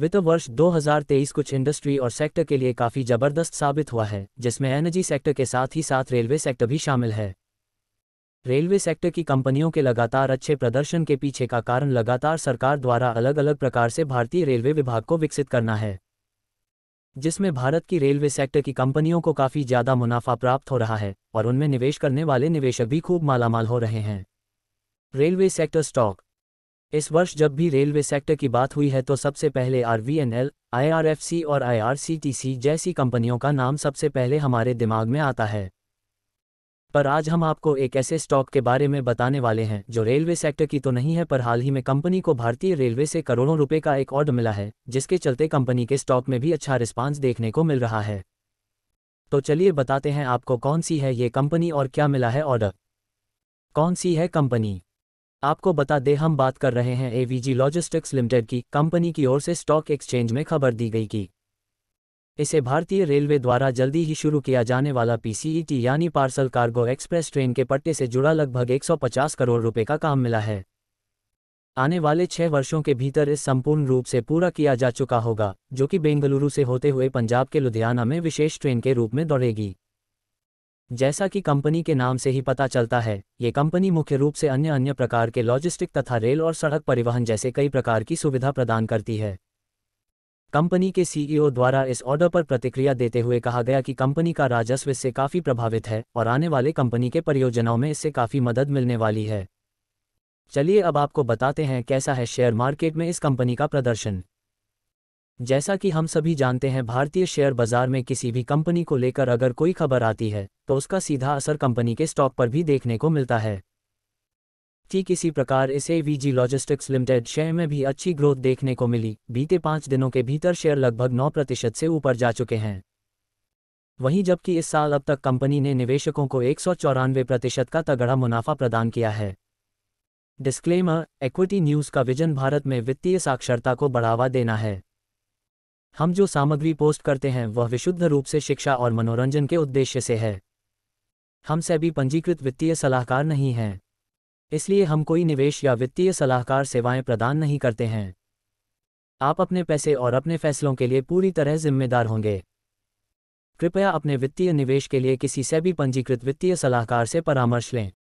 वित्त वर्ष 2023 कुछ इंडस्ट्री और सेक्टर के लिए काफी जबरदस्त साबित हुआ है जिसमें एनर्जी सेक्टर के साथ ही साथ रेलवे सेक्टर भी शामिल है रेलवे सेक्टर की कंपनियों के लगातार अच्छे प्रदर्शन के पीछे का कारण लगातार सरकार द्वारा अलग अलग प्रकार से भारतीय रेलवे विभाग को विकसित करना है जिसमें भारत की रेलवे सेक्टर की कंपनियों को काफ़ी ज़्यादा मुनाफा प्राप्त हो रहा है और उनमें निवेश करने वाले निवेशक भी खूब मालामाल हो रहे हैं रेलवे सेक्टर स्टॉक इस वर्ष जब भी रेलवे सेक्टर की बात हुई है तो सबसे पहले आरवीएनएल, आईआरएफसी और आईआरसीटीसी जैसी कंपनियों का नाम सबसे पहले हमारे दिमाग में आता है पर आज हम आपको एक ऐसे स्टॉक के बारे में बताने वाले हैं जो रेलवे सेक्टर की तो नहीं है पर हाल ही में कंपनी को भारतीय रेलवे से करोड़ों रुपए का एक ऑर्डर मिला है जिसके चलते कंपनी के स्टॉक में भी अच्छा रिस्पांस देखने को मिल रहा है तो चलिए बताते हैं आपको कौन सी है ये कंपनी और क्या मिला है ऑर्डर कौन सी है कंपनी आपको बता दें हम बात कर रहे हैं एवीजी लॉजिस्टिक्स लिमिटेड की कंपनी की ओर से स्टॉक एक्सचेंज में खबर दी गई कि इसे भारतीय रेलवे द्वारा जल्दी ही शुरू किया जाने वाला पीसीईटी e यानी पार्सल कार्गो एक्सप्रेस ट्रेन के पट्टे से जुड़ा लगभग 150 करोड़ रुपए का काम मिला है आने वाले छह वर्षों के भीतर इस संपूर्ण रूप से पूरा किया जा चुका होगा जो कि बेंगलुरु से होते हुए पंजाब के लुधियाना में विशेष ट्रेन के रूप में दौड़ेगी जैसा कि कंपनी के नाम से ही पता चलता है ये कंपनी मुख्य रूप से अन्य अन्य प्रकार के लॉजिस्टिक तथा रेल और सड़क परिवहन जैसे कई प्रकार की सुविधा प्रदान करती है कंपनी के सीईओ e द्वारा इस ऑर्डर पर प्रतिक्रिया देते हुए कहा गया कि कंपनी का राजस्व इससे काफ़ी प्रभावित है और आने वाले कंपनी के परियोजनाओं में इससे काफ़ी मदद मिलने वाली है चलिए अब आपको बताते हैं कैसा है शेयर मार्केट में इस कंपनी का प्रदर्शन जैसा कि हम सभी जानते हैं भारतीय शेयर बाजार में किसी भी कंपनी को लेकर अगर कोई खबर आती है तो उसका सीधा असर कंपनी के स्टॉक पर भी देखने को मिलता है ठीक इसी प्रकार इसे वीजी लॉजिस्टिक्स लिमिटेड शेयर में भी अच्छी ग्रोथ देखने को मिली बीते पांच दिनों के भीतर शेयर लगभग नौ प्रतिशत से ऊपर जा चुके हैं वहीं जबकि इस साल अब तक कंपनी ने निवेशकों को एक प्रतिशत का तगड़ा मुनाफा प्रदान किया है डिस्क्लेमर इक्विटी न्यूज़ का विजन भारत में वित्तीय साक्षरता को बढ़ावा देना है हम जो सामग्री पोस्ट करते हैं वह विशुद्ध रूप से शिक्षा और मनोरंजन के उद्देश्य से है हम सभी पंजीकृत वित्तीय सलाहकार नहीं हैं इसलिए हम कोई निवेश या वित्तीय सलाहकार सेवाएं प्रदान नहीं करते हैं आप अपने पैसे और अपने फैसलों के लिए पूरी तरह जिम्मेदार होंगे कृपया अपने वित्तीय निवेश के लिए किसी से भी पंजीकृत वित्तीय सलाहकार से परामर्श लें